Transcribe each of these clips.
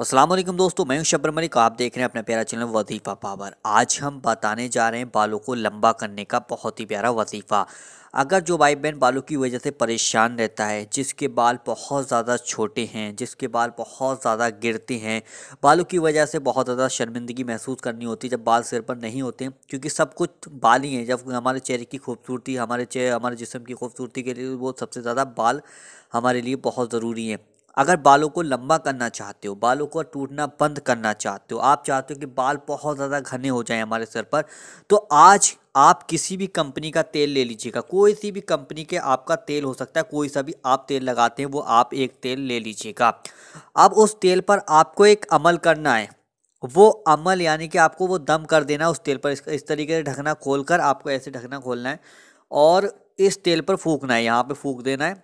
असलम दोस्तों मैं शबर मलिक आप देख रहे हैं अपना प्यारा चैनल वजीफ़ा पावर आज हम बताने जा रहे हैं बालों को लंबा करने का बहुत ही प्यारा वजीफ़ा अगर जो भाई बहन बालों की वजह से परेशान रहता है जिसके बाल बहुत ज़्यादा छोटे हैं जिसके बाल बहुत ज़्यादा गिरते हैं बालों की वजह से बहुत ज़्यादा शर्मिंदगी महसूस करनी होती है जब बाल सिर पर नहीं होते क्योंकि सब कुछ बाल ही हैं जब हमारे चेहरे की खूबसूरती हमारे चेहरे हमारे जिसम की खूबसूरती के लिए वो सबसे ज़्यादा बाल हमारे लिए बहुत ज़रूरी है अगर बालों को लंबा करना चाहते हो बालों को टूटना बंद करना चाहते हो आप चाहते हो कि बाल बहुत ज़्यादा घने हो जाएं हमारे सर पर तो आज आप किसी भी कंपनी का तेल ले लीजिएगा कोई सी भी कंपनी के आपका तेल हो सकता है कोई सा भी आप तेल लगाते हैं वो आप एक तेल ले लीजिएगा अब उस तेल पर आपको एक अमल करना है वो अमल यानी कि आपको वो दम कर देना उस तेल पर इस, इस तरीके से ढकना खोल कर आपको ऐसे ढकना खोलना है और इस तेल पर फूकना है यहाँ पर फूक देना है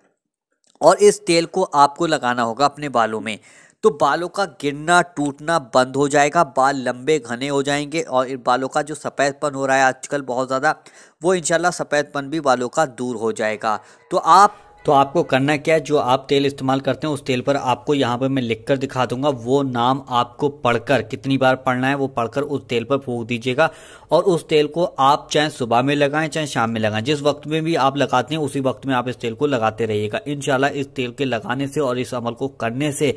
और इस तेल को आपको लगाना होगा अपने बालों में तो बालों का गिरना टूटना बंद हो जाएगा बाल लंबे घने हो जाएंगे और बालों का जो सफ़ेदपन हो रहा है आजकल बहुत ज़्यादा वो इंशाल्लाह सफ़ेदपन भी बालों का दूर हो जाएगा तो आप तो आपको करना क्या है जो आप तेल इस्तेमाल करते हैं उस तेल पर आपको यहाँ पर मैं लिख कर दिखा दूंगा वो नाम आपको पढ़कर कितनी बार पढ़ना है वो पढ़कर उस तेल पर फूक दीजिएगा और उस तेल को आप चाहे सुबह में लगाएं चाहे शाम में लगाएं जिस वक्त में भी आप लगाते हैं उसी वक्त में आप इस तेल को लगाते रहिएगा इनशाला इस तेल के लगाने से और इस अमल को करने से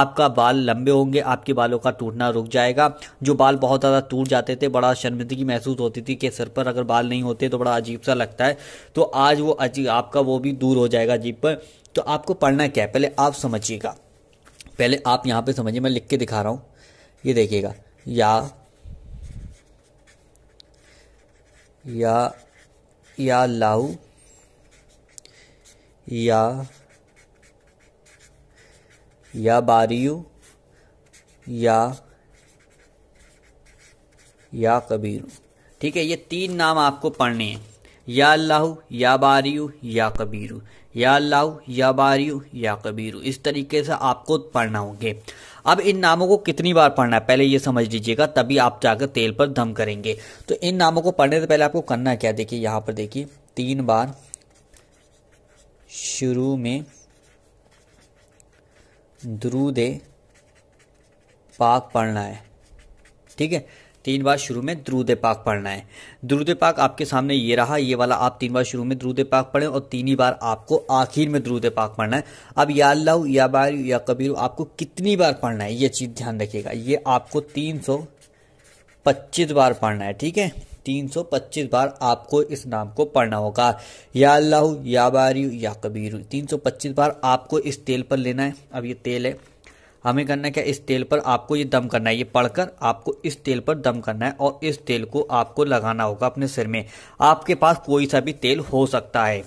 आपका बाल लंबे होंगे आपके बालों का टूटना रुक जाएगा जो बाल बहुत ज़्यादा टूट जाते थे बड़ा शर्मिंदगी महसूस होती थी कि सर पर अगर बाल नहीं होते तो बड़ा अजीब सा लगता है तो आज वो अजीब आपका वो भी दूर हो जाएगा आएगा जीप पर तो आपको पढ़ना क्या है पहले आप समझिएगा पहले आप यहां पे समझिए मैं लिख के दिखा रहा हूं ये देखिएगा या या या लाऊ या या बारियू या या कबीरू ठीक है ये तीन नाम आपको पढ़ने हैं या अल्लाह या बारी या कबीरू या अल्लाह या बारी या कबीरू इस तरीके से आपको पढ़ना होंगे अब इन नामों को कितनी बार पढ़ना है पहले ये समझ लीजिएगा तभी आप जाकर तेल पर दम करेंगे तो इन नामों को पढ़ने से पहले आपको करना क्या देखिए यहाँ पर देखिए तीन बार शुरू में द्रुदे पाक पढ़ना है ठीक है तीन बार शुरू में द्रुद पाक पढ़ना है द्रुद पाक आपके सामने ये रहा ये वाला आप तीन बार शुरू में द्रुद पाक पढ़ें और तीन ही बार आपको आखिर में द्रुद पाक पढ़ना है अब या अल्लाह या बार या कबीर आपको कितनी बार पढ़ना है ये चीज़ ध्यान रखिएगा ये आपको तीन सौ पच्चीस बार पढ़ना है ठीक है तीन सौ पच्चीस बार आपको इस नाम को पढ़ना होगा या अल्लाह या बारी या कबीर तीन सौ पच्चीस बार आपको इस तेल पर लेना है अब ये तेल है हमें करना क्या इस तेल पर आपको ये दम करना है ये पढ़कर आपको इस तेल पर दम करना है और इस तेल को आपको लगाना होगा अपने सिर में आपके पास कोई सा भी तेल हो सकता है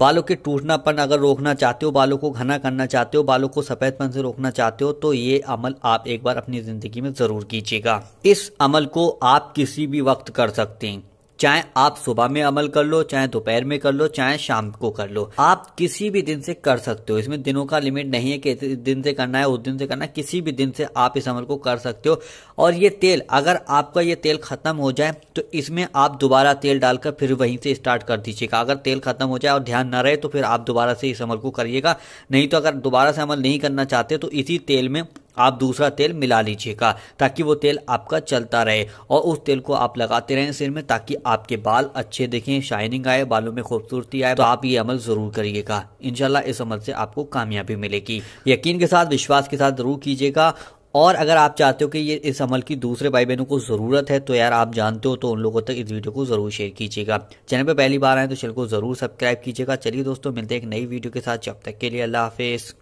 बालों के टूटनापन अगर रोकना चाहते हो बालों को घना करना चाहते हो बालों को सफ़ेदपन से रोकना चाहते हो तो ये अमल आप एक बार अपनी ज़िंदगी में ज़रूर कीजिएगा इस अमल को आप किसी भी वक्त कर सकते हैं चाहे आप सुबह में अमल कर लो चाहे दोपहर में कर लो चाहे शाम को कर लो आप किसी भी दिन से कर सकते हो इसमें दिनों का लिमिट नहीं है कि इस दिन से करना है उस दिन से करना है किसी भी दिन से आप इस अमल को कर सकते हो और ये तेल अगर आपका ये तेल ख़त्म हो जाए तो इसमें आप दोबारा तेल डालकर फिर वहीं से स्टार्ट कर दीजिएगा अगर तेल ख़त्म हो जाए और ध्यान ना रहे तो फिर आप दोबारा से इस अमल को करिएगा नहीं तो अगर दोबारा से अमल नहीं करना चाहते तो इसी तेल में आप दूसरा तेल मिला लीजिएगा ताकि वो तेल आपका चलता रहे और उस तेल को आप लगाते रहें सिर में ताकि आपके बाल अच्छे दिखें शाइनिंग आए बालों में खूबसूरती आए तो आप ये अमल ज़रूर करिएगा इनशाला इस अमल से आपको कामयाबी मिलेगी यकीन के साथ विश्वास के साथ ज़रूर कीजिएगा और अगर आप चाहते हो कि ये इस अमल की दूसरे भाई बहनों को ज़रूरत है तो यार आप जानते हो तो उन लोगों तक इस वीडियो को ज़रूर शेयर कीजिएगा चैनल पर पहली बार आए तो चैनल को ज़रूर सब्सक्राइब कीजिएगा चलिए दोस्तों मिलते हैं एक नई वीडियो के साथ जब तक के लिए अल्लाह हाफिज़